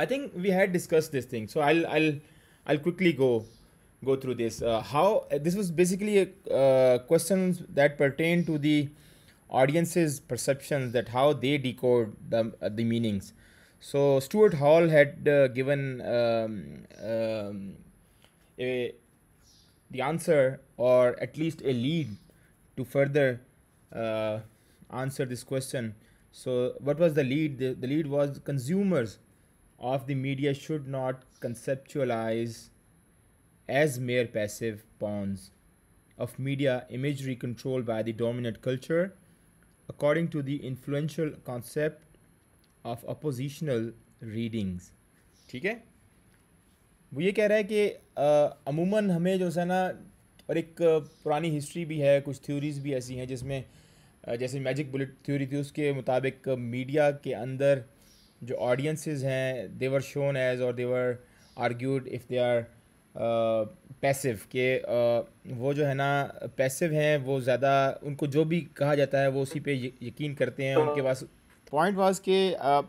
I think we had discussed this thing, so I'll I'll I'll quickly go go through this. Uh, how uh, this was basically a uh, questions that pertain to the audience's perceptions that how they decode the uh, the meanings. So Stuart Hall had uh, given um, um, a, the answer or at least a lead to further uh, answer this question. So what was the lead? The, the lead was consumers of the media should not conceptualize as mere passive pawns of media imagery controlled by the dominant culture. According to the influential concept of oppositional readings, ठीक है वो ये कह रहा है कि अमूमन हमें जो है ना और एक पुरानी हिस्ट्री भी है कुछ थ्योरीज़ भी ऐसी हैं जिसमें जैसे मैजिक बुलेट थ्योरी थी उसके मुताबिक मीडिया के अंदर जो ऑडियंसेस हैं देवर शोन एज और they were argued if they are passive के uh, वो जो है ना पैसिव हैं वो ज़्यादा उनको जो भी कहा जाता है वो उसी पे यकीन करते हैं उनके पास पॉइंट वाज के uh,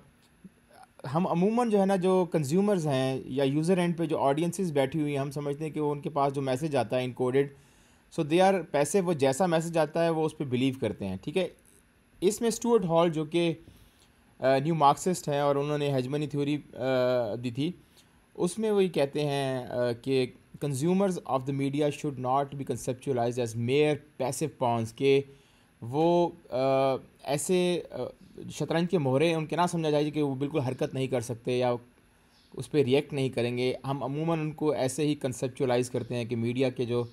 हम अमूमन जो है ना जो कंज्यूमर्स हैं या यूज़र एंड पे जो ऑडियंसेस बैठी हुई हैं हम समझते हैं कि वो उनके पास जो मैसेज आता है इनकोडेड सो दे आर पैसे वो जैसा मैसेज आता है वो उस पर बिलीव करते हैं ठीक है इसमें स्टूअर्ट हॉल जो कि न्यू मार्क्सिस्ट हैं और उन्होंने हजमनी थ्योरी दी थी उसमें वही कहते हैं कि consumers of the media should not be conceptualize as mere passive pawns के वो ऐसे शतरंज के मोहरे उनके ना समझा जाए कि वो बिल्कुल हरकत नहीं कर सकते या उस पर रिएक्ट नहीं करेंगे हम अमूमन उनको ऐसे ही कंसेप्चुलाइज करते हैं कि मीडिया के जो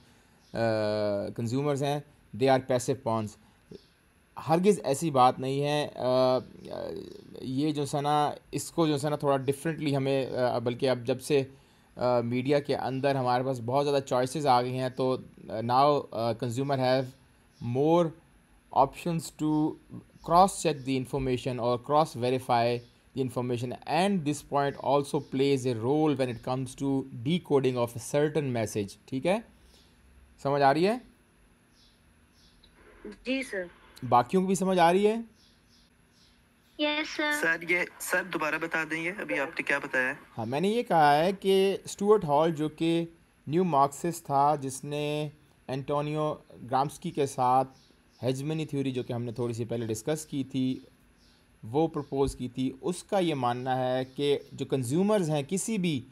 कंज्यूमर्स हैं दे आर पैसिव पॉन्स हरगिज़ ऐसी बात नहीं है आ, ये जो सना इसको जो सना थोड़ा डिफरेंटली हमें बल्कि अब जब से आ, मीडिया के अंदर हमारे पास बहुत ज़्यादा चॉइसेस आ गई हैं तो now consumer have more options to cross check the information और cross verify the information and this point also plays a role when it comes to decoding of certain message ठीक है समझ आ रही है जी sir बाकियों को भी समझ आ रही है सर ये सर दोबारा बता देंगे अभी आपने क्या बताया हाँ मैंने ये कहा है कि स्टूअर्ट हॉल जो कि न्यू मार्क्सिस था जिसने एंटोनियो ग्राम्सकी के साथ हेजमनी थ्योरी जो कि हमने थोड़ी सी पहले डिस्कस की थी वो प्रपोज की थी उसका ये मानना है कि जो कंज्यूमर्स हैं किसी भी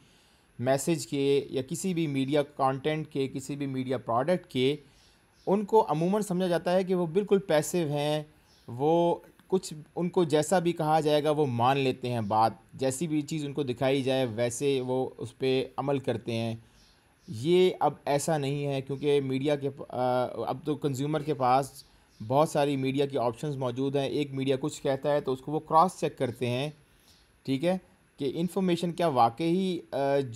मैसेज के या किसी भी मीडिया कंटेंट के किसी भी मीडिया प्रोडक्ट के उनको अमूमन समझा जाता है कि वो बिल्कुल पैसिव हैं वो कुछ उनको जैसा भी कहा जाएगा वो मान लेते हैं बात जैसी भी चीज़ उनको दिखाई जाए वैसे वो उस पर अमल करते हैं ये अब ऐसा नहीं है क्योंकि मीडिया के अब तो कंज्यूमर के पास बहुत सारी मीडिया के ऑप्शंस मौजूद हैं एक मीडिया कुछ कहता है तो उसको वो क्रॉस चेक करते हैं ठीक है कि इन्फॉर्मेशन क्या वाकई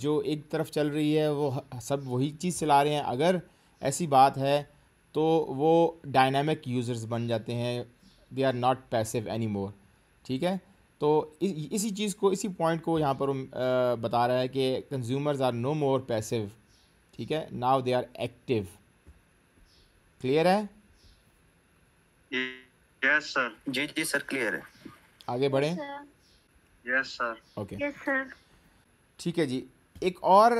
जो एक तरफ चल रही है वो सब वही चीज़ चला रहे हैं अगर ऐसी बात है तो वो डायनामिक यूज़र्स बन जाते हैं they are not passive any more ठीक है तो इस, इसी चीज़ को इसी पॉइंट को यहाँ पर आ, बता रहा है कि consumers are no more passive ठीक है now they are active clear है यस सर जी जी सर क्लियर है आगे बढ़ें यस सर ओके ठीक है जी एक और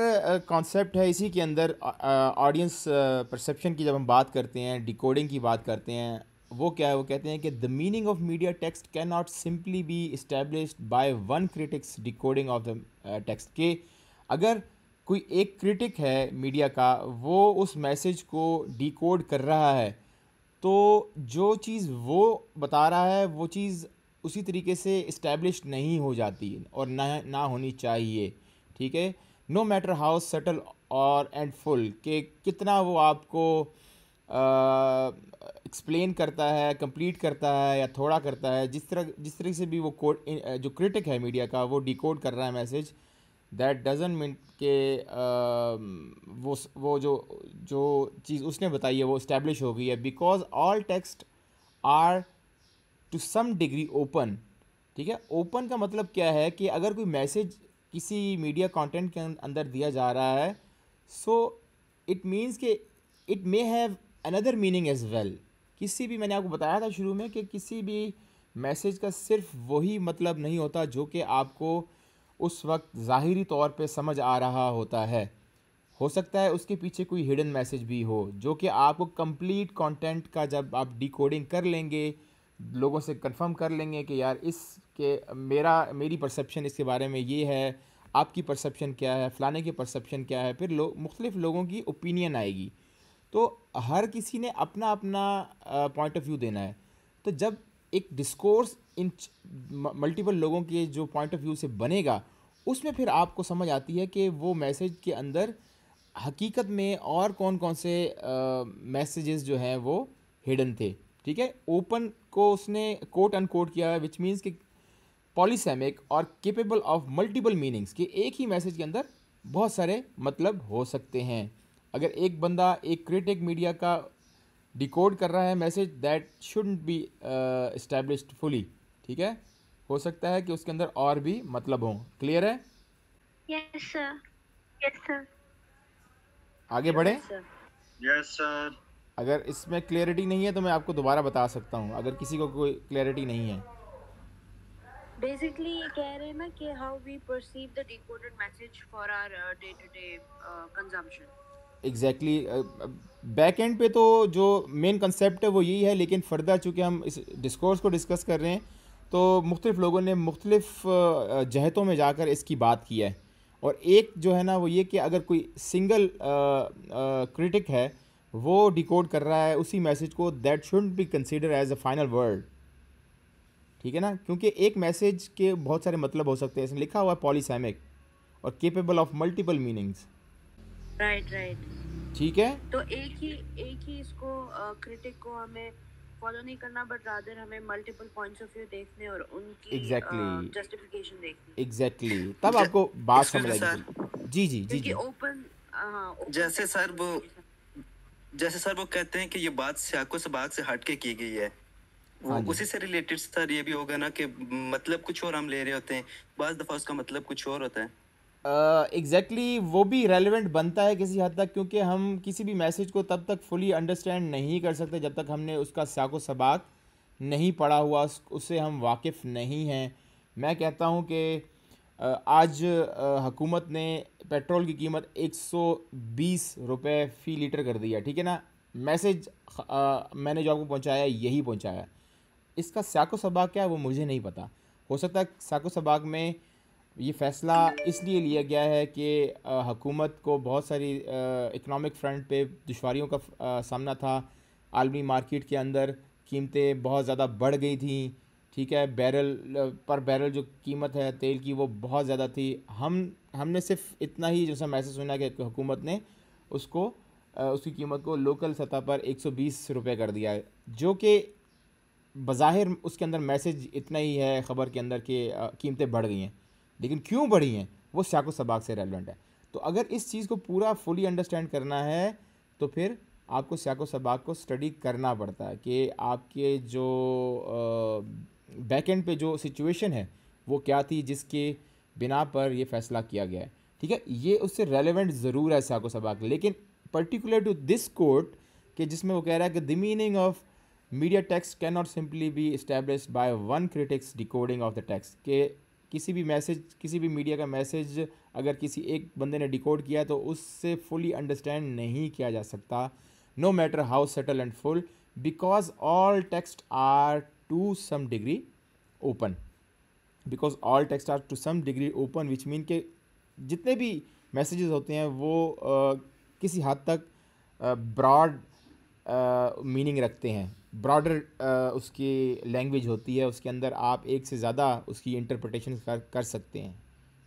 कॉन्सेप्ट है इसी के अंदर ऑडियंस परसेप्शन की जब हम बात करते हैं डिकोडिंग की बात करते हैं वो क्या है वो कहते हैं कि the meaning of media text can not simply be establish by one critics decoding of the text के अगर कोई एक क्रिटिक है मीडिया का वो उस मैसेज को डिकोड कर रहा है तो जो चीज़ वो बता रहा है वो चीज़ उसी तरीके से इस्टेब्लिश नहीं हो जाती और ना ना होनी चाहिए ठीक है नो मैटर हाउ सेटल और एंड फुल कि कितना वो आपको एक्सप्लेन करता है कंप्लीट करता है या थोड़ा करता है जिस तरह जिस तरीके से भी वो कोड जो क्रिटिक है मीडिया का वो डिकोड कर रहा है मैसेज दैट डजन मीन के uh, वो वो जो जो चीज़ उसने बताई है वो इस्टेब्लिश हो गई है because all text are to some degree open ठीक है ओपन का मतलब क्या है कि अगर कोई मैसेज किसी मीडिया कंटेंट के अं-, अंदर दिया जा रहा है सो इट मीन्स के it may have another meaning as well किसी भी मैंने आपको बताया था शुरू में कि किसी भी मैसेज का सिर्फ वही मतलब नहीं होता जो कि आपको उस वक्त ज़ाहरी तौर पे समझ आ रहा होता है हो सकता है उसके पीछे कोई हिडन मैसेज भी हो जो कि आपको कंप्लीट कंटेंट का जब आप डिकोडिंग कर लेंगे लोगों से कंफर्म कर लेंगे कि यार इस के मेरा मेरी परसेप्शन इसके बारे में ये है आपकी परसेप्शन क्या है फ़लाने की परसेप्शन क्या है फिर लोग मुख्तलिफ़ लोगों की ओपिनियन आएगी तो हर किसी ने अपना अपना पॉइंट ऑफ व्यू देना है तो जब एक डिस्कोर्स इन मल्टीपल लोगों के जो पॉइंट ऑफ व्यू से बनेगा उसमें फिर आपको समझ आती है कि वो मैसेज के अंदर हकीकत में और कौन कौन से मैसेजेस जो हैं वो हिडन थे ठीक है ओपन को उसने कोट अनकोट किया है विच मीन्स कि पॉलीसेमिक और केपेबल ऑफ मल्टीपल मीनिंग्स कि एक ही मैसेज के अंदर बहुत सारे मतलब हो सकते हैं अगर एक बंदा एक क्रिटिक मीडिया का डिकोड कर रहा है message that should be establish fully ठीक है हो सकता है कि उसके अंदर और भी मतलब हों क्लियर है यस सर यस सर आगे बढ़े यस yes, सर अगर इसमें क्लैरिटी नहीं है तो मैं आपको दोबारा बता सकता हूँ अगर किसी को कोई क्लैरिटी नहीं है बेसिकली ये कह रहे हैं ना कि how we perceive the decoded message for our day to day consumption exactly back end पे तो जो मेन कंसेप्ट है वो यही है लेकिन फर्दर चूँकि हम इस डिस्कोर्स को डिस्कस कर रहे हैं तो मुख्तलिफ लोगों ने मुख्तलिफ uh, uh, जहतों में जाकर इसकी बात की है और एक जो है ना वो ये कि अगर कोई सिंगल क्रिटिक uh, है वो डिकोड कर रहा है उसी मैसेज को that should be consider as a final word ठीक है ना क्योंकि एक मैसेज के बहुत सारे मतलब हो सकते हैं इसमें लिखा हुआ है पॉलीसेमिक और capable of multiple meanings right right ठीक है तो एक ही एक ही इसको क्रिटिक uh, को हमें फॉलो नहीं करना बट रादर हमें मल्टीपल पॉइंट्स ऑफ व्यू देखने और उनकी एग्जैक्टली जस्टिफिकेशन देखनी एग्जैक्टली तब आपको बात समझ आएगी जी जी जी ओपन हां जैसे सर वो जैसे सर वो कहते हैं कि ये बात सियाको सबाक से हट के की गई है वो हाँ उसी से रिलेटेड सर ये भी होगा ना कि मतलब कुछ और हम ले रहे होते हैं बज दफ़ा उसका मतलब कुछ और होता है एग्जैक्टली uh, exactly, वो भी रेलिवेंट बनता है किसी हद तक क्योंकि हम किसी भी मैसेज को तब तक फुली अंडरस्टैंड नहीं कर सकते जब तक हमने उसका साको सबाक नहीं पढ़ा हुआ उससे हम वाकिफ़ नहीं हैं मैं कहता हूँ कि आज हुकूमत ने पेट्रोल की कीमत 120 रुपए फ़ी लीटर कर दिया ठीक है ना मैसेज मैंने जो आपको पहुंचाया यही पहुंचाया इसका साको सबाक क्या है वो मुझे नहीं पता हो सकता है साको सबाक में ये फ़ैसला इसलिए लिया गया है कि हुकूमत को बहुत सारी इकनॉमिक फ्रंट पे दुशारियों का आ, सामना था आलमी मार्केट के अंदर कीमतें बहुत ज़्यादा बढ़ गई थी ठीक है बैरल पर बैरल जो कीमत है तेल की वो बहुत ज़्यादा थी हम हमने सिर्फ इतना ही जैसा मैसेज सुना कि हुकूमत ने उसको उसकी कीमत को लोकल सतह पर 120 रुपए कर दिया है जो कि बज़ाहिर उसके अंदर मैसेज इतना ही है ख़बर के अंदर कि कीमतें बढ़ गई हैं लेकिन क्यों बढ़ी हैं वो शाको सबाक से रेलिवेंट है तो अगर इस चीज़ को पूरा फुली अंडरस्टैंड करना है तो फिर आपको सियाको सबाक को स्टडी करना पड़ता है कि आपके जो बैकेंड पे जो सिचुएशन है वो क्या थी जिसके बिना पर ये फैसला किया गया है ठीक है ये उससे रेलिवेंट ज़रूर है साको सबाक लेकिन पर्टिकुलर टू दिस कोर्ट कि जिसमें वो कह रहा है कि the meaning of media text can not simply be establish by one critics decoding of the text के किसी भी मैसेज किसी भी मीडिया का मैसेज अगर किसी एक बंदे ने डिकोड किया तो उससे फुली अंडरस्टैंड नहीं किया जा सकता no matter how subtle and full because all text are to some degree open because all text are to some degree open which mean के जितने भी मैसेज होते हैं वो uh, किसी हद तक ब्रॉड मीनिंग रखते हैं ब्रॉडर उसकी लैंग्वेज होती है उसके अंदर आप एक से ज़्यादा उसकी इंटरप्रटेशन कर कर सकते हैं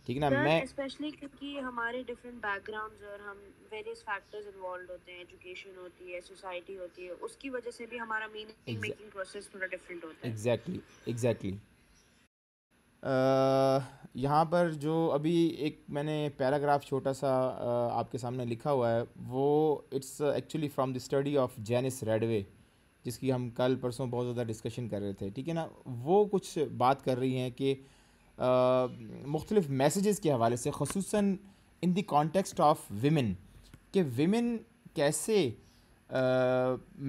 ठीक ना मैं स्पेशली क्योंकि हमारे डिफरेंट बैकग्राउंड्स और हम वेरियस फैक्टर्स इन्वॉल्व होते हैं एजुकेशन होती है सोसाइटी होती है उसकी वजह से भी हमारा मीनिंग मेकिंग प्रोसेस थोड़ा डिफरेंट होता है exactly exactly, exactly exactly. uh, यहाँ पर जो अभी एक मैंने पैराग्राफ छोटा सा uh, आपके सामने लिखा हुआ है वो it's actually from the study of Janice Radway जिसकी हम कल परसों बहुत ज़्यादा डिस्कशन कर रहे थे ठीक है ना वो कुछ बात कर रही हैं कि मुख्तलिफ मैसेजेस के हवाले से खसूस in the context of women कि विमेन कैसे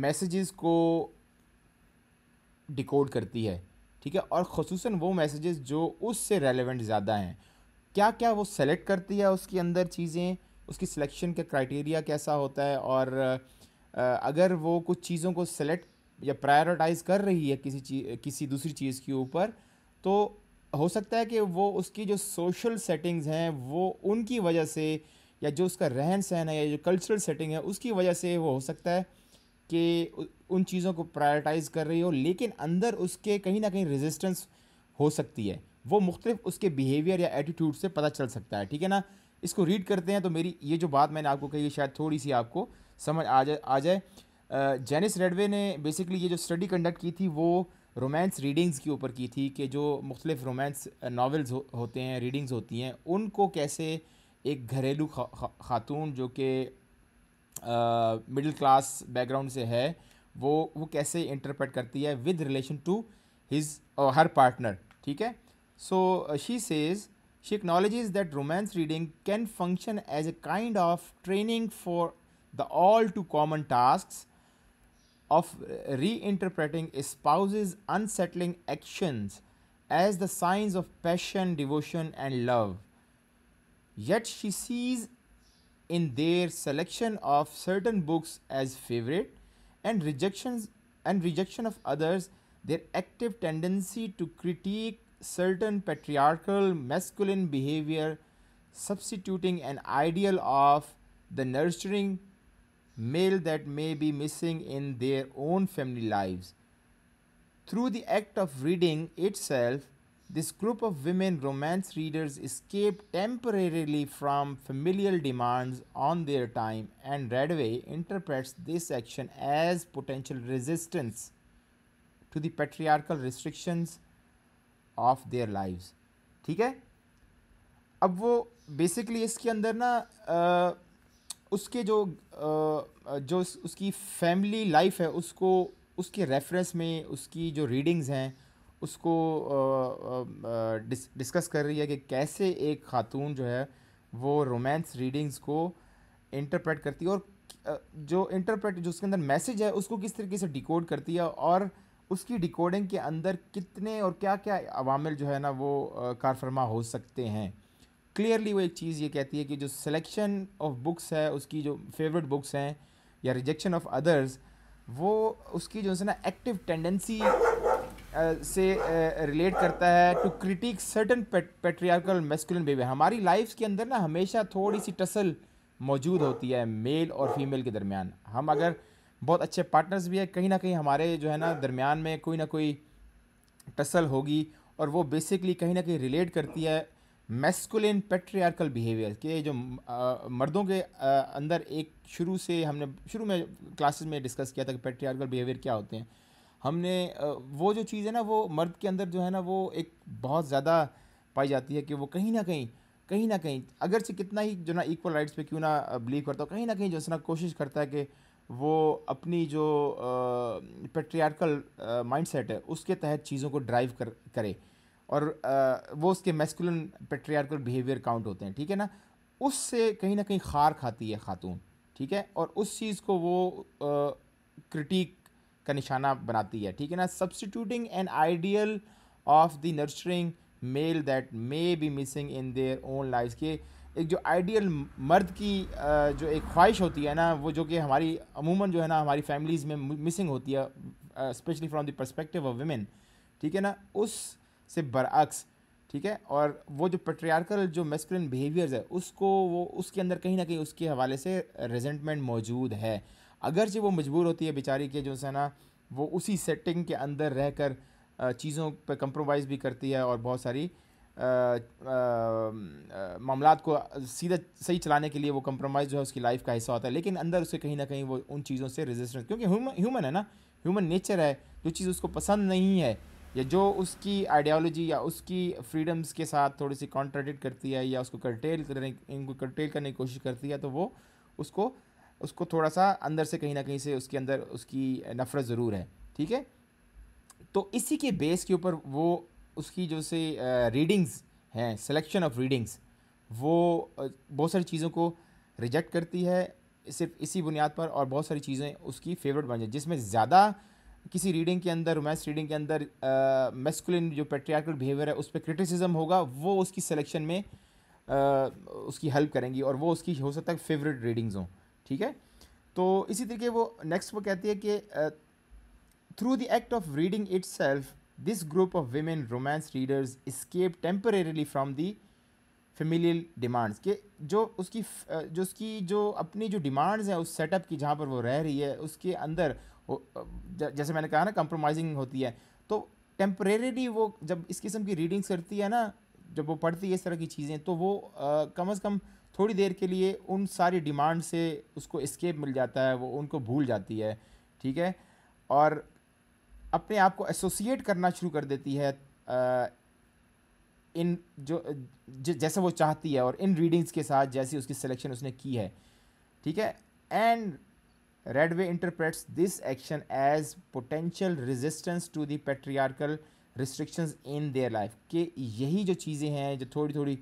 मैसेजेस को डिकोड करती है ठीक है और खसूस वो मैसेजेस जो उससे रेलेवेंट ज़्यादा हैं क्या क्या वो सेलेक्ट करती है उसके अंदर चीज़ें उसकी सिलेक्शन का क्राइटेरिया कैसा होता है और अगर वो कुछ चीज़ों को सेलेक्ट या प्रायोरिटाइज़ कर रही है किसी चीज़ किसी दूसरी चीज़ के ऊपर तो हो सकता है कि वो उसकी जो सोशल सेटिंग्स हैं वो उनकी वजह से या जो उसका रहन सहन है या जो कल्चरल सेटिंग है उसकी वजह से वो हो सकता है कि उन चीज़ों को प्रायोरिटाइज़ कर रही हो लेकिन अंदर उसके कहीं ना कहीं रेजिस्टेंस हो सकती है वो मुख्तफ उसके बिहेवियर या एटीट्यूड से पता चल सकता है ठीक है ना इसको रीड करते हैं तो मेरी ये जो बात मैंने आपको कही शायद थोड़ी सी आपको समझ आ जाए आ जाए जेनिस रेडवे ने बेसिकली ये जो स्टडी कंडक्ट की थी वो रोमांस रीडिंग्स के ऊपर की थी कि जो मुख्तलिफ रोमांस नावल्स uh, हो, होते हैं रीडिंग्स होती हैं उनको कैसे एक घरेलू खा, खा, खातून जो कि मिडिल क्लास बैकग्राउंड से है वो वो कैसे इंटरप्रेट करती है विद रिलेशन टू हिज और हर पार्टनर ठीक है so she says she acknowledge that romance reading can function as a kind of training for the all too common tasks of uh, reinterpreting a spouse's unsettling actions as the signs of passion, devotion, and love. Yet she sees in their selection of certain books as favorite and rejections and rejection of others their active tendency to critique certain patriarchal masculine behavior substituting an ideal of the nurturing male that may be missing in their own family lives. Through the act of reading itself, this group of women romance readers escaped temporarily from familial demands on their time, and Radway interprets this action as potential resistance to the patriarchal restrictions of their lives. ठीक है अब वो basically इसके अंदर ना उसके जो जो उसकी फैमिली लाइफ है उसको उसके रेफरेंस में उसकी जो रीडिंग्स हैं उसको डिस, डिस्कस कर रही है कि कैसे एक खातून जो है वो रोमांस रीडिंग्स को इंटरप्रेट करती है और जो इंटरप्रेट जो उसके अंदर मैसेज है उसको किस तरीके से डिकोड करती है और उसकी डिकोडिंग के अंदर कितने और क्या क्या अवामिल जो है ना वो कारफरमा हो सकते हैं क्लियरली वो एक चीज़ ये कहती है कि जो सिलेक्शन ऑफ बुक्स है उसकी जो फेवरेट बुक्स हैं या रिजेक्शन ऑफ अदर्स वो उसकी जो है ना एक्टिव टेंडेंसी से रिलेट करता है to critique certain patriarchal masculine behaviour हमारी लाइफ के अंदर ना हमेशा थोड़ी सी टसल मौजूद होती है मेल और फीमेल के दरमियान हम अगर बहुत अच्छे पार्टनर्स भी है कहीं ना कहीं हमारे जो है ना दरमियान में कोई ना कोई टसल होगी और वो बेसिकली कहीं ना कहीं रिलेट करती है मेस्कुलिन पेट्रियार्कल बिहेवियर के जो आ, मर्दों के आ, अंदर एक शुरू से हमने शुरू में क्लासेस में डिस्कस किया था कि पेट्रियार्कल बिहेवियर क्या होते हैं हमने आ, वो जो चीज़ है ना वो मर्द के अंदर जो है ना वो एक बहुत ज़्यादा पाई जाती है कि वो कहीं ना कहीं कहीं ना कहीं अगर से कितना ही जो ना इक्वल राइट्स पे क्यों ना बिलीव करता हो कहीं ना कहीं जो है ना कोशिश करता है कि वो अपनी जो पेट्रियार्कल सेट है उसके तहत चीज़ों को ड्राइव कर करे और आ, वो उसके मेस्कुलन पेट्रियार्कल बिहेवियर काउंट होते हैं ठीक है ना उससे कहीं ना कहीं खार खाती है खातून ठीक है और उस चीज़ को वो क्रिटिक का निशाना बनाती है ठीक है ना substituting an ideal of the nurturing male that may be missing in their own life के एक जो आइडियल मर्द की जो एक ख्वाहिश होती है ना वो जो कि हमारी अमूमन जो है ना हमारी फैमिलीज़ में मिसिंग होती है specially from the perspective of women ठीक है ना उस से बरअक्स ठीक है और वो जो पेट्रियारकल जो मेस्कुलिन बिहेवियर्स है उसको वो उसके अंदर कहीं ना कहीं उसके हवाले से रेजेंटमेंट मौजूद है अगरचे वो मजबूर होती है बेचारी के जो है ना वो उसी सेटिंग के अंदर रह कर चीज़ों पर कंप्रोमाइज़ भी करती है और बहुत सारी मामला को सीधा सही चलाने के लिए वो कंप्रोमाइज़ जो है उसकी लाइफ का हिस्सा होता है लेकिन अंदर उसे कहीं ना कहीं वो उन चीज़ों से रेजिस्टेंस क्योंकि ह्यूमन है ना ह्यूमन नेचर है जो चीज़ उसको पसंद नहीं है या जो उसकी आइडियोलॉजी या उसकी फ्रीडम्स के साथ थोड़ी सी कॉन्ट्राडिक्ट करती है या उसको कर्टेल करने इनको कर्टेल करने की कोशिश करती है तो वो उसको उसको थोड़ा सा अंदर से कहीं ना कहीं से उसके अंदर उसकी नफ़रत ज़रूर है ठीक है तो इसी के बेस के ऊपर वो उसकी जो से रीडिंग्स हैं सिलेक्शन ऑफ रीडिंग्स वो बहुत सारी चीज़ों को रिजेक्ट करती है सिर्फ इसी बुनियाद पर और बहुत सारी चीज़ें उसकी फेवरेट बन जाए जिसमें ज़्यादा किसी रीडिंग के अंदर रोमांस रीडिंग के अंदर मेस्कुलिन जो पेट्रियार्कल बिहेवियर है उस पर क्रिटिसिज्म होगा वो उसकी सिलेक्शन में आ, उसकी हेल्प करेंगी और वो उसकी हो सकता है फेवरेट रीडिंग्स हों ठीक है तो इसी तरीके वो नेक्स्ट वो कहती है कि through the act of reading itself this group of women romance readers escape temporarily from the familial demands के जो उसकी जो उसकी जो अपनी जो डिमांड्स हैं उस सेटअप की जहाँ पर वो रह रही है उसके अंदर जैसे मैंने कहा ना कंप्रोमाइजिंग होती है तो टेम्परेरीली वो जब इस किस्म की रीडिंग्स करती है ना जब वो पढ़ती है इस तरह की चीज़ें तो वो आ, कम अज़ कम थोड़ी देर के लिए उन सारी डिमांड से उसको इस्केप मिल जाता है वो उनको भूल जाती है ठीक है और अपने आप को एसोसिएट करना शुरू कर देती है आ, इन जो जैसे वो चाहती है और इन रीडिंग्स के साथ जैसी उसकी सिलेक्शन उसने की है ठीक है and Redway interprets this action as potential resistance to the patriarchal restrictions in their life कि यही जो चीज़ें हैं जो थोड़ी थोड़ी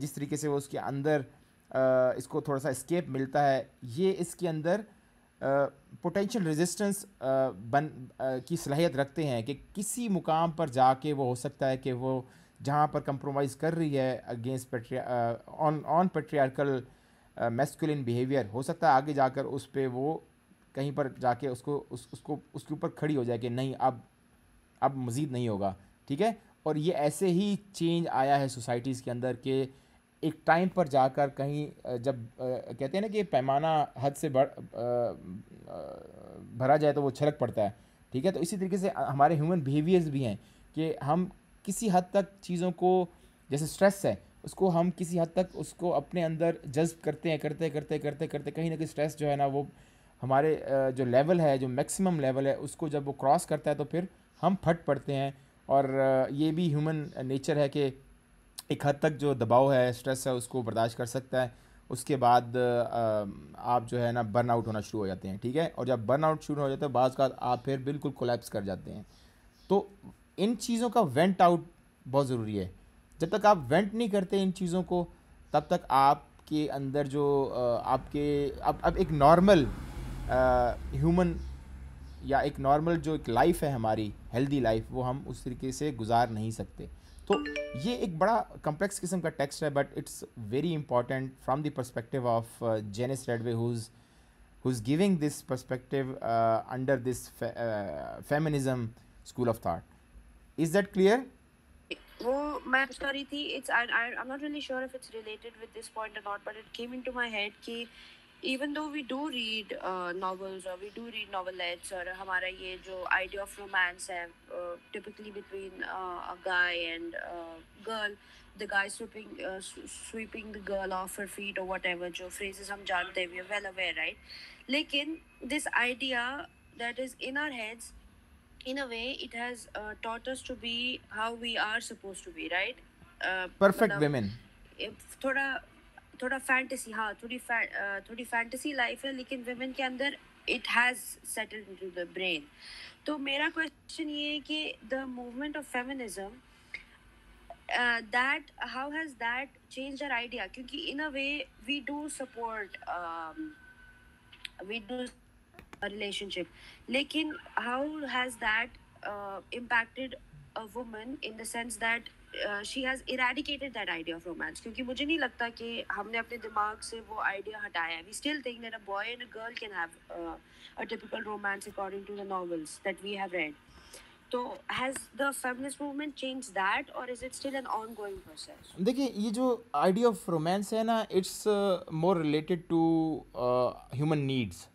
जिस तरीके से वो उसके अंदर इसको थोड़ा सा स्केप मिलता है ये इसके अंदर पोटेंशियल रेजिस्टेंस बन की सलाहियत रखते हैं कि किसी मुकाम पर जाके वो हो सकता है कि वो जहाँ पर कंप्रोमाइज़ कर रही है against patria on on patriarchal masculine behaviour हो सकता है आगे जाकर उस पर वो कहीं पर जाके उसको उस उसको उसके ऊपर खड़ी हो जाए कि नहीं अब अब मज़ीद नहीं होगा ठीक है और ये ऐसे ही चेंज आया है सोसाइटीज़ के अंदर के एक टाइम पर जाकर कहीं जब कहते हैं ना कि पैमाना हद से बढ़ भरा जाए तो वो छलक पड़ता है ठीक है तो इसी तरीके से हमारे ह्यूमन बिहेवियर्स भी हैं कि हम किसी हद तक चीज़ों को जैसे स्ट्रेस है उसको हम किसी हद तक उसको अपने अंदर जज्ब करते हैं करते करते करते करते कहीं ना कहीं स्ट्रेस जो है ना वो हमारे जो लेवल है जो मैक्सिमम लेवल है उसको जब वो क्रॉस करता है तो फिर हम फट पड़ते हैं और ये भी ह्यूमन नेचर है कि एक हद तक जो दबाव है स्ट्रेस है उसको बर्दाश्त कर सकता है उसके बाद आप जो है ना बर्न आउट होना शुरू हो जाते हैं ठीक है और जब बर्न आउट शुरू हो जाते हैं बाद आप फिर बिल्कुल कोलेप्स कर जाते हैं तो इन चीज़ों का वेंट आउट बहुत ज़रूरी है जब तक आप वेंट नहीं करते इन चीज़ों को तब तक आपके अंदर जो आपके अब अब एक नॉर्मल ह्यूमन या एक नॉर्मल जो एक लाइफ है हमारी हेल्दी लाइफ वो हम उस तरीके से गुजार नहीं सकते तो ये एक बड़ा कम्प्लेक्स किस्म का टेक्स्ट है but it's very important from the perspective of Janice Radway who's who's giving this perspective under this feminism school of thought is that clear वो मैं रही थी it's I I am not really sure if it's related with this point or not but it came into my head कि even though we do read novels और we do read novelettes और हमारा ये जो idea of romance है typically between a guy and girl the guy sweeping sweeping the girl off her feet और whatever जो phrases हम जानते हैं वेल अवेयर राइट लेकिन this idea that is in our heads in a way it has uh, taught us to be how we are supposed to be right uh, perfect मतलब women थोड़ा थोड़ा fantasy हाँ थोड़ी थोड़ी fantasy life है लेकिन women के अंदर it has settled into the brain तो मेरा क्वेश्चन ये है कि the movement of feminism that how has that change our idea क्योंकि in um, a way we do support we do relationship लेकिन how has that impacted a woman in the sense that she has eradicated that idea of romance क्योंकि मुझे नहीं लगता कि हमने अपने दिमाग से वो आइडिया हटाया है we still think that a boy and a girl can have a typical romance according to the novels that we have read देखिए ये जो आइडिया ऑफ रोमांस है ना it's more related to human needs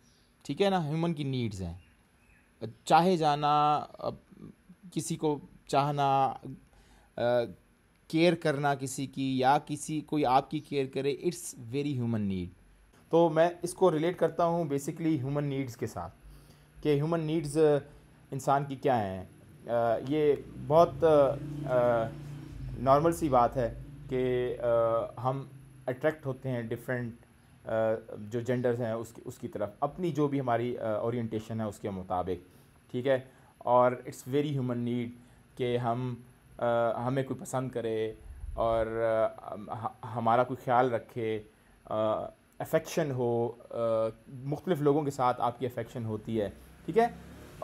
ठीक है ना human की needs हैं चाहे जाना uh, किसी को चाहना केयर करना किसी की या किसी कोई आपकी केयर करे इट्स वेरी ह्यूमन नीड तो मैं इसको रिलेट करता हूँ बेसिकली ह्यूमन नीड्स के साथ कि ह्यूमन नीड्स इंसान की क्या हैं ये बहुत नॉर्मल सी बात है कि हम अट्रैक्ट होते हैं डिफरेंट जो जेंडर्स हैं उसकी उसकी तरफ अपनी जो भी हमारी ओरिएंटेशन है उसके मुताबिक ठीक है और इट्स वेरी ह्यूमन नीड कि हम हमें कोई पसंद करे और हमारा कोई ख्याल रखे अफेक्शन हो मुख्तलिफ़ लोगों के साथ आपकी अफेक्शन होती है ठीक है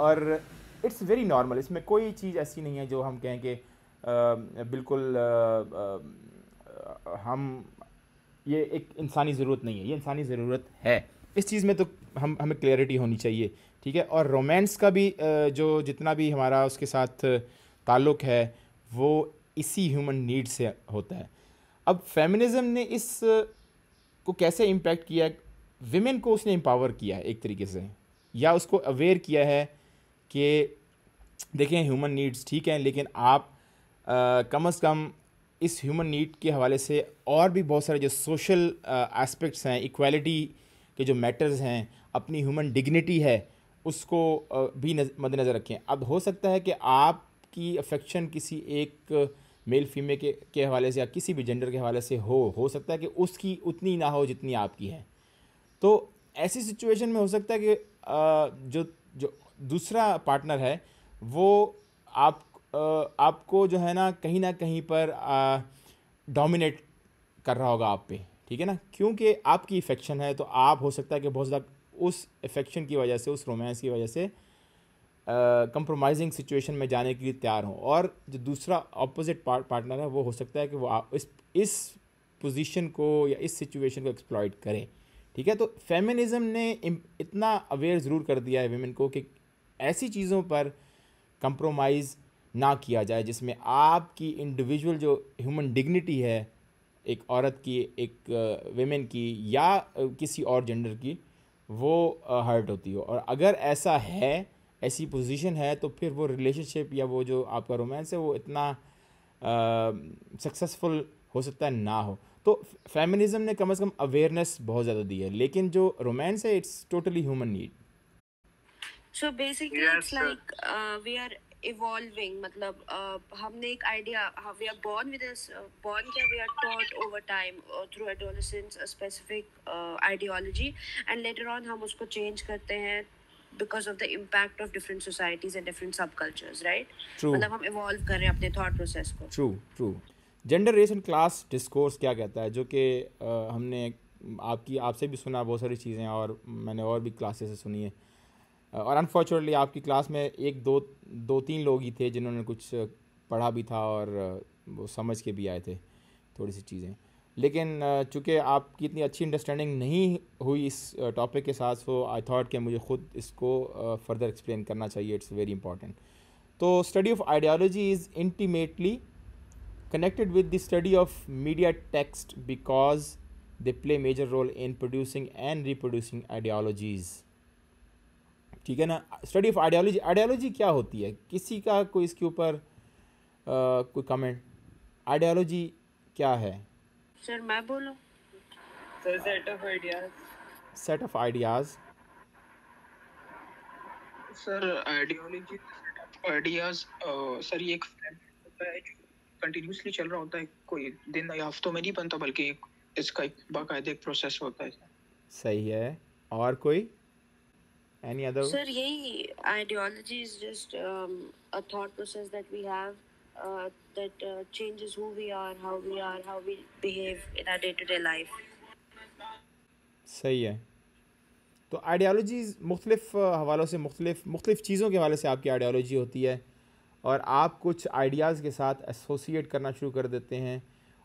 और इट्स वेरी नॉर्मल इसमें कोई चीज़ ऐसी नहीं है जो हम कहें कि बिल्कुल आ, आ, हम ये एक इंसानी ज़रूरत नहीं है ये इंसानी ज़रूरत है इस चीज़ में तो हम हमें क्लैरिटी होनी चाहिए ठीक है और रोमांस का भी जो जितना भी हमारा उसके साथ ताल्लुक़ है वो इसी ह्यूमन नीड से होता है अब फेमिनिज़म ने इस को कैसे इम्पेक्ट किया विमेन को उसने एम्पावर किया है एक तरीके से या उसको अवेयर किया है कि देखें ह्यूमन नीड्स ठीक हैं लेकिन आप आ, कम अज़ कम इस ह्यूमन नीड के हवाले से और भी बहुत सारे जो सोशल एस्पेक्ट्स हैं इक्वालिटी के जो मैटर्स हैं अपनी ह्यूमन डिग्निटी है उसको आ, भी मद्देनज़र रखें अब हो सकता है कि आप आपकी अफेक्शन किसी एक मेल uh, फीमेल के के हवाले से या किसी भी जेंडर के हवाले से हो हो सकता है कि उसकी उतनी ना हो जितनी आपकी है तो ऐसी सिचुएशन में हो सकता है कि uh, जो जो दूसरा पार्टनर है वो आप uh, आपको जो है ना कहीं ना कहीं पर डोमिनेट कर रहा होगा आप पे ठीक है ना क्योंकि आपकी इफेक्शन है तो आप हो सकता है कि बहुत ज़्यादा उस इफेक्शन की वजह से उस रोमांस की वजह से कंप्रोमाइजिंग सिचुएशन में जाने के लिए तैयार हों और जो दूसरा अपोजिट पार्टनर है वो हो सकता है कि वो आप इस इस पोजीशन को या इस सिचुएशन को एक्सप्लॉयट करें ठीक है तो फेमिनिज्म ने इतना अवेयर ज़रूर कर दिया है वेमेन को कि ऐसी चीज़ों पर कंप्रोमाइज़ ना किया जाए जिसमें आपकी इंडिविजुअल जो ह्यूमन डिग्निटी है एक औरत की एक वेमेन की या किसी और जेंडर की वो हर्ट होती हो और अगर ऐसा है ऐसी पोजीशन है तो फिर वो रिलेशनशिप या वो जो आपका रोमांस है वो इतना सक्सेसफुल हो सकता है ना हो तो फेमिनिज्म ने कम से कम अवेयरनेस बहुत ज़्यादा दी है लेकिन जो रोमांस है it's totally human need so basically it's like we are evolving मतलब uh, हमने एक idea we are born with born क्या we are taught over time through adolescence specific ideology and later on हम उसको change करते हैं because of the impact of different societies and different subcultures right मतलब हम evolve कर रहे हैं अपने थॉट प्रोसेस को through through gender race and class discourse क्या कहता है जो कि हमने आपकी आपसे भी सुना बहुत सारी चीज़ें और मैंने और भी क्लासेस से सुनी है और अनफॉर्चुनेटली आपकी क्लास में एक दो दो तीन लोग ही थे जिन्होंने कुछ पढ़ा भी था और वो समझ के भी आए थे थोड़ी सी चीज़ें लेकिन चूँकि आपकी इतनी अच्छी अंडरस्टैंडिंग नहीं हुई इस टॉपिक के साथ सो आई थॉट कि मुझे ख़ुद इसको फर्दर एक्सप्लेन करना चाहिए इट्स वेरी इंपॉर्टेंट तो study of ideology is intimately connected with the study of media text because they play major role in producing and reproducing ideologies ठीक है ना स्टडी ऑफ आइडियालॉजी आइडियालॉजी क्या होती है किसी का कोई इसके ऊपर कोई कमेंट आइडियालॉजी क्या है सर मैं बोलूं sir set of ideas set of ideas sir ideology ideas sir ये एक होता कंटिन्यूसली चल रहा होता है कोई दिन या हफ्तों में नहीं बनता बल्कि एक इसका एक बाकायदा एक प्रोसेस होता है सही है और कोई एनी अदर सर यही ideology is just a thought process that we have Uh, that uh, changes who we are, how we are, how we behave in our day-to-day life. सही है तो आइडियालॉजीज़ मुख्तलिफ uh, हवालों से मुख्तलिफ मुख्तलिफ चीज़ों के हवाले से आपकी आइडियालॉजी होती है और आप कुछ आइडियाज़ के साथ एसोसिएट करना शुरू कर देते हैं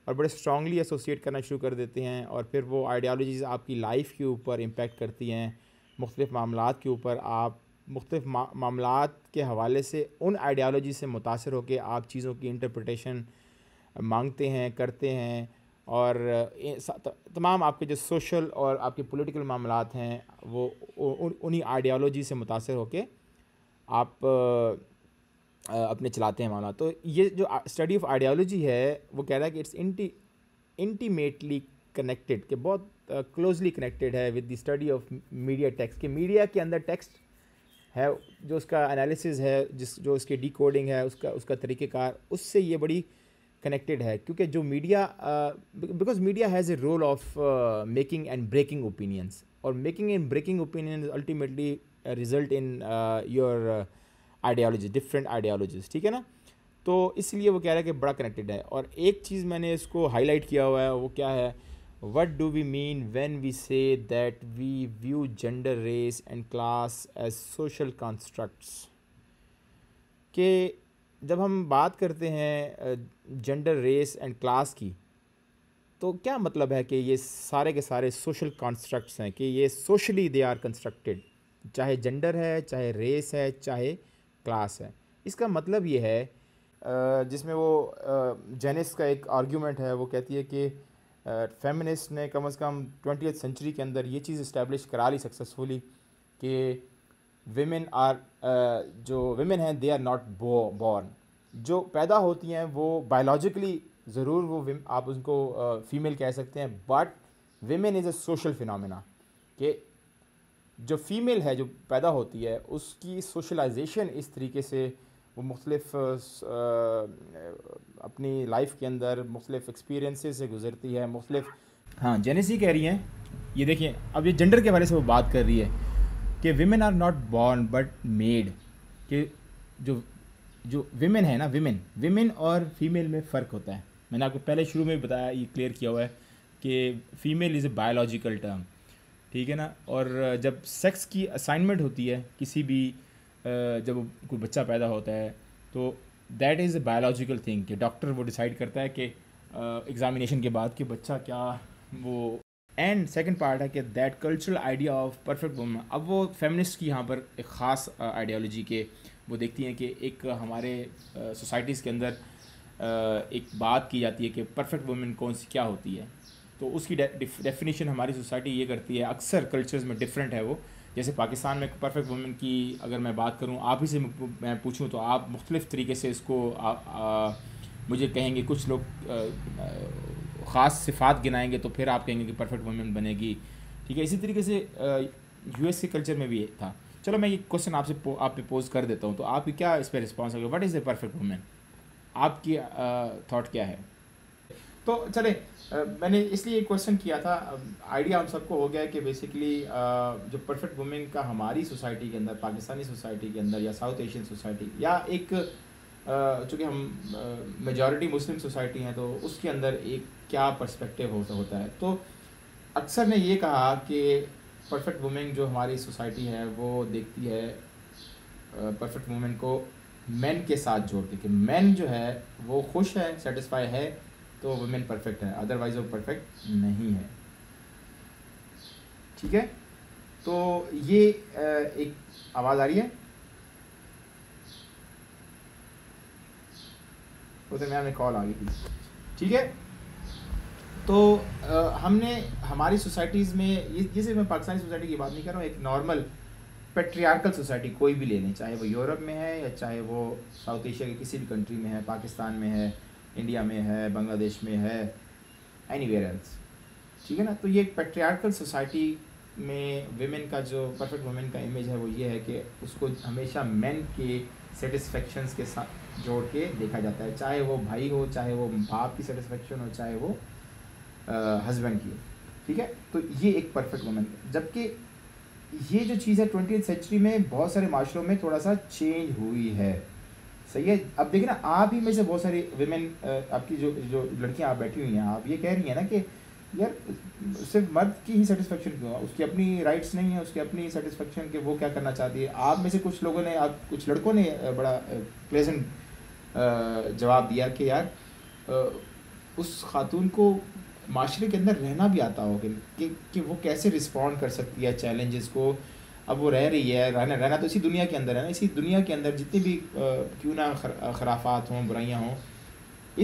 और बड़े स्ट्रांगली एसोसिएट करना शुरू कर देते हैं और फिर वो आइडियालॉजीज़ आपकी लाइफ के ऊपर इम्पेक्ट करती हैं मुख्तलिफ मामला के ऊपर आप मुख्त मामला के हवाले से उन आइडियालॉजी से मुतासर होकर आप चीज़ों की इंटरप्रटेशन मांगते हैं करते हैं और तमाम आपके जो सोशल और आपके पॉलिटिकल मामला हैं वो उन्हीं आइडियालॉजी से मुतासर होकर आप अपने चलाते हैं मामला तो ये जो स्टडी ऑफ आइडियालॉजी है वो कह रहा है कि इट्स इंटी इंटीमेटली कनेक्टेड के बहुत क्लोजली कनेक्टेड है with the study of media text कि मीडिया के अंदर टेक्स्ट है जो उसका एनालिसिस है जिस जो उसकी कोडिंग है उसका उसका तरीक़ेकार उससे ये बड़ी कनेक्टेड है क्योंकि जो media because media has a role of making and breaking opinions और making and breaking opinion ultimately result in your ideology different ideologies ठीक है ना तो इसलिए वो कह रहा है कि बड़ा कनेक्टेड है और एक चीज़ मैंने इसको हाईलाइट किया हुआ है वो क्या है What do we mean when we say that we view gender, race, and class as social constructs? कि जब हम बात करते हैं जेंडर रेस एंड क्लास की तो क्या मतलब है कि ये सारे के सारे सोशल कॉन्स्ट्रक्ट्स हैं कि ये सोशली दे आर कंस्ट्रक्टेड चाहे जेंडर है चाहे रेस है चाहे क्लास है इसका मतलब ये है जिसमें वो जेनिस का एक आर्ग्यूमेंट है वो कहती है कि फेमिनिस्ट ने कम अज़ कम ट्वेंटी सेंचुरी के अंदर ये चीज़ इस्टेब्लिश करा ली सक्सेसफुली कि वेमेन आर जो वेमेन हैं दे आर नॉट बॉर्न जो पैदा होती हैं वो बायोलॉजिकली ज़रूर वो आप उनको फ़ीमेल कह सकते हैं but women is a social phenomena कि जो फ़ीमेल है जो पैदा होती है उसकी सोशलाइजेशन इस तरीके से वो मुख्तलफ अपनी लाइफ के अंदर मुख्तलिफ एक्सपीरियंसेस से गुजरती है मुख्तलिफ हाँ जेनेसी कह रही हैं ये देखिए अब ये जेंडर के बारे से वो बात कर रही है कि women are not born but made कि जो जो वेमेन है ना वेमेन वेमेन और फीमेल में फ़र्क होता है मैंने आपको पहले शुरू में बताया ये क्लियर किया हुआ है कि female is a biological term ठीक है ना और जब सेक्स की असाइनमेंट होती है किसी भी जब कोई बच्चा पैदा होता है तो that is a biological thing कि डॉक्टर वो डिसाइड करता है कि एग्ज़ामिनेशन uh, के बाद कि बच्चा क्या वो एंड सेकेंड पार्ट है कि that cultural idea of perfect woman अब वो फेमिनिस्ट की यहाँ पर एक ख़ास आइडियालॉजी के वो देखती हैं कि एक हमारे सोसाइटीज़ uh, के अंदर uh, एक बात की जाती है कि परफेक्ट वुमेन कौन सी क्या होती है तो उसकी डेफिनेशन हमारी सोसाइटी ये करती है अक्सर कल्चर्स में डिफरेंट है वो जैसे पाकिस्तान में परफेक्ट वुमेन की अगर मैं बात करूँ आप ही से मैं पूछूँ तो आप मुख्तलिफ़ तरीके से इसको आ, आ, मुझे कहेंगे कुछ लोग ख़ास सिफात गिनाएंगे तो फिर आप कहेंगे कि परफेक्ट वुमेन बनेगी ठीक है इसी तरीके से यू एस के कल्चर में भी था चलो मैं ये क्वेश्चन आपसे आप पे पोज कर देता हूँ तो आपकी क्या इस पर रिस्पॉन्स होगा what is a perfect women आपकी थाट क्या है तो चले मैंने इसलिए एक क्वेश्चन किया था आइडिया हम सबको हो गया है कि बेसिकली जो परफेक्ट वुमेन का हमारी सोसाइटी के अंदर पाकिस्तानी सोसाइटी के अंदर या साउथ एशियन सोसाइटी या एक चूँकि हम मेजॉरिटी मुस्लिम सोसाइटी हैं तो उसके अंदर एक क्या पर्सपेक्टिव होता होता है तो अक्सर ने ये कहा कि परफेक्ट वुमेन जो हमारी सोसाइटी है वो देखती है परफेक्ट वुमेन को मैन के साथ जोड़ के कि मैन जो है वो खुश है सेटिस्फाई है तो वुमेन परफेक्ट है अदरवाइज वो परफेक्ट नहीं है ठीक है तो ये एक आवाज़ आ रही है उधर मैम ने कॉल आ गई थी ठीक है तो आ, हमने हमारी सोसाइटीज़ में ये ये सिर्फ मैं पाकिस्तानी सोसाइटी की बात नहीं कर रहा हूँ एक नॉर्मल पेट्रियार्कल सोसाइटी कोई भी ले लें चाहे वो यूरोप में है या चाहे वो साउथ एशिया के किसी भी कंट्री में है पाकिस्तान में है इंडिया में है बांग्लादेश में है एनी वेयर एल्स ठीक है ना तो ये एक पेट्रियार्कल सोसाइटी में वेमेन का जो परफेक्ट वुमेन का इमेज है वो ये है कि उसको हमेशा मैन के सेटिस्फेक्शन के साथ जोड़ के देखा जाता है चाहे वो भाई हो चाहे वो बाप की सेटिस्फेक्शन हो चाहे वो हस्बैंड की हो ठीक है तो ये एक परफेक्ट वुमेन जबकि ये जो चीज़ है ट्वेंटी सेंचुरी में बहुत सारे माशरों में थोड़ा सा चेंज हुई है सही है अब देखिए ना आप ही में से बहुत सारी वेमेन आपकी जो जो लड़कियां आप बैठी हुई हैं आप ये कह रही हैं ना कि यार सिर्फ मर्द की ही सेटिस्फेक्शन क्यों है उसकी अपनी राइट्स नहीं है उसकी अपनी सेटिस्फेक्शन के वो क्या करना चाहती है आप में से कुछ लोगों ने आप कुछ लड़कों ने बड़ा प्लेजेंट जवाब दिया कि यार उस खातून को माशरे के अंदर रहना भी आता हो कि, कि, कि वो कैसे रिस्पॉन्ड कर सकती है चैलेंजेस को अब वो रह रही है रहना रहना तो इसी दुनिया के अंदर है ना इसी दुनिया के अंदर जितनी भी क्यों ना खराफात हों बुराइयाँ हों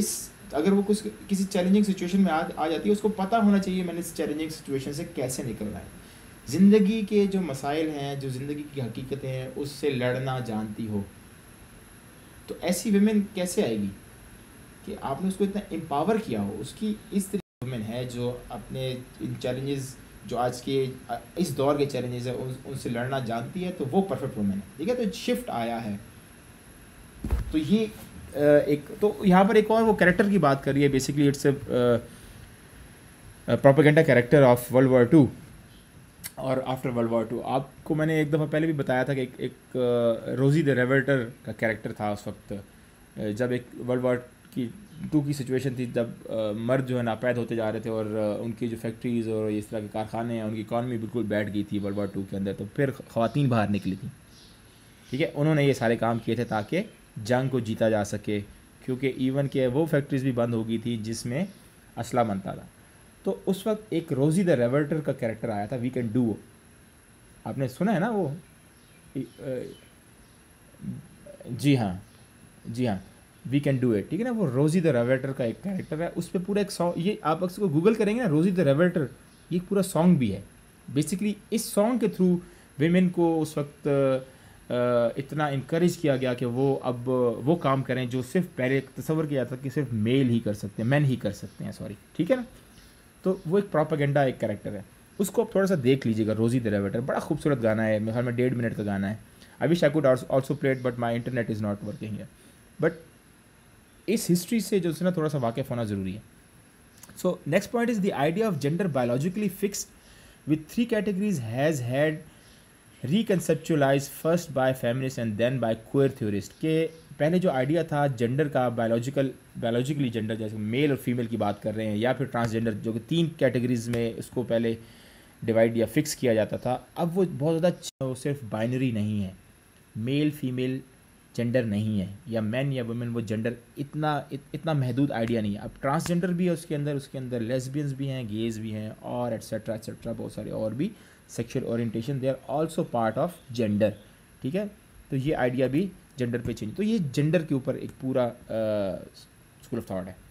इस अगर वो कुछ किसी चैलेंजिंग सिचुएशन में आ आ जाती है उसको पता होना चाहिए मैंने इस चैलेंजिंग सिचुएशन से कैसे निकलना है ज़िंदगी के जो मसाइल हैं जो ज़िंदगी की हकीकतें हैं उससे लड़ना जानती हो तो ऐसी वेमेन कैसे आएगी कि आपने उसको इतना एम्पावर किया हो उसकी इस तरह वुमेन है जो अपने इन चैलेंजेस जो आज के इस दौर के चैलेंजेस है उन, उनसे लड़ना जानती है तो वो परफेक्ट वुमेन है ठीक है तो शिफ्ट आया है तो ये एक तो यहाँ पर एक और वो कैरेक्टर की बात कर रही है basically it's a propaganda character of world war two और आफ्टर वर्ल्ड वॉर टू आपको मैंने एक दफ़ा पहले भी बताया था कि एक, एक रोजी द रेवर्टर का कैरेक्टर था उस वक्त जब एक वर्ल्ड वॉर कि टू की सिचुएशन थी जब मर्द जो है नापैद होते जा रहे थे और उनकी जो फैक्ट्रीज़ और इस तरह के कारखाने हैं उनकी इकानमी बिल्कुल बैठ गई थी वर्ल्ड वार टू के अंदर तो फिर ख़वान बाहर निकली थी ठीक है उन्होंने ये सारे काम किए थे ताकि जंग को जीता जा सके क्योंकि इवन के वो फैक्ट्रीज़ भी बंद हो गई थी जिसमें असला बनता था तो उस वक्त एक रोज़ी द रेवर्टर का कैरेक्टर आया था वी कैन डू आपने सुना है ना वो जी हाँ जी हाँ वी कैन डू इट ठीक है ना वो रोजी द रेवेटर का एक कैरेक्टर है उस पर पूरा एक सॉन्ग ये आप अक्सर को गूगल करेंगे ना रोजी द रेवेटर ये पूरा सॉन्ग भी है बेसिकली इस सॉन्ग के थ्रू वेमेन को उस वक्त इतना इनक्रेज किया गया कि वो अब वो काम करें जो सिर्फ पहले तस्वर किया था कि सिर्फ मेल ही कर सकते हैं मैन ही कर सकते हैं सॉरी ठीक है ना तो वो एक प्रॉपागेंडा एक करेक्टर है उसको आप थोड़ा सा देख लीजिएगा रोजी द रेवेटर बड़ा खूबसूरत गाना है मेरे ख्याल में डेढ़ मिनट का गाना है I wish I could also play it but my internet is not working है बट इस हिस्ट्री से जो है ना थोड़ा सा वाकिफ़ होना ज़रूरी है so next point is the idea of gender biologically fix with three categories has had reconceptualize first by feminist and then by queer theorist के पहले जो आइडिया था जेंडर का बायोलॉजिकल बायोलॉजिकली जेंडर जैसे मेल और फीमेल की बात कर रहे हैं या फिर ट्रांसजेंडर जो कि तीन कैटेगरीज में इसको पहले डिवाइड या फिक्स किया जाता था अब वो बहुत ज़्यादा सिर्फ बाइनरी नहीं है मेल फीमेल जेंडर नहीं है या मैन या वुमेन वो जेंडर इतना इत, इतना महदूद आइडिया नहीं है अब ट्रांसजेंडर भी है उसके अंदर उसके अंदर लेसबियंस भी हैं गेज भी हैं और एट्सेट्रा एट्सेट्रा बहुत सारे और भी sexual orientation they are also part of gender ठीक है तो ये आइडिया भी जेंडर पे चेंज तो ये जेंडर के ऊपर एक पूरा स्कूल ऑफ थाट है